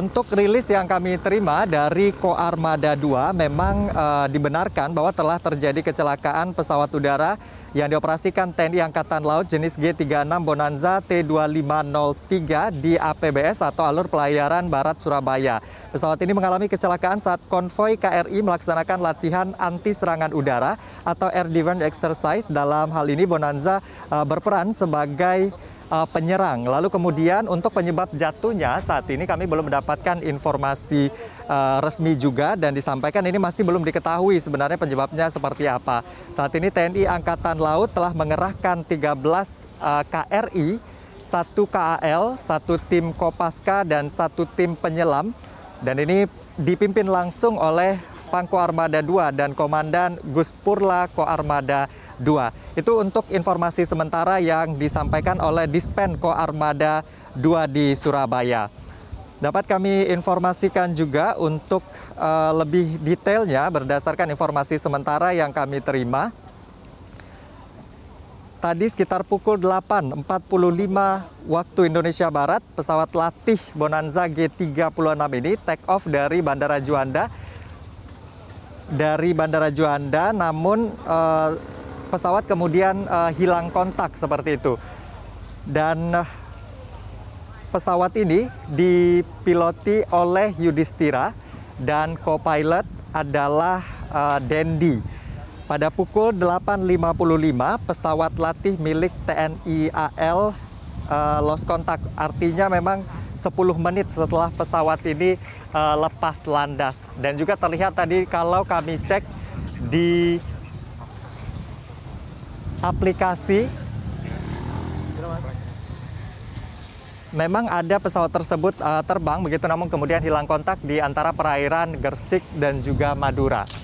Untuk rilis yang kami terima dari Koarmada 2 memang e, dibenarkan bahwa telah terjadi kecelakaan pesawat udara yang dioperasikan TNI Angkatan Laut jenis G36 Bonanza T2503 di APBS atau alur pelayaran Barat Surabaya. Pesawat ini mengalami kecelakaan saat konvoi KRI melaksanakan latihan anti serangan udara atau air defense exercise. Dalam hal ini Bonanza e, berperan sebagai uh, penyerang. Lalu kemudian untuk penyebab jatuhnya saat ini kami belum mendapatkan informasi uh, resmi juga dan disampaikan ini masih belum diketahui sebenarnya penyebabnya seperti apa. Saat ini TNI Angkatan Laut telah mengerahkan 13 uh, KRI, satu KAL, satu tim Kopaska dan satu tim penyelam dan ini dipimpin langsung oleh Pangko Armada 2 dan Komandan Gus Purla Koarmada 2. Itu untuk informasi sementara yang disampaikan oleh Dispen Koarmada 2 di Surabaya. Dapat kami informasikan juga untuk uh, lebih detailnya berdasarkan informasi sementara yang kami terima. Tadi sekitar pukul 8.45 waktu Indonesia Barat, pesawat latih Bonanza G36 ini take off dari Bandara Juanda dari Bandara Juanda, namun uh, pesawat kemudian uh, hilang kontak seperti itu. Dan uh, pesawat ini dipiloti oleh Yudhistira dan co-pilot adalah uh, Dendi. Pada pukul 8.55, pesawat latih milik TNI AL uh, lost kontak. Artinya memang 10 menit setelah pesawat ini uh, lepas landas. Dan juga terlihat tadi kalau kami cek di aplikasi Memang ada pesawat tersebut uh, terbang begitu namun kemudian hilang kontak di antara perairan Gersik dan juga Madura.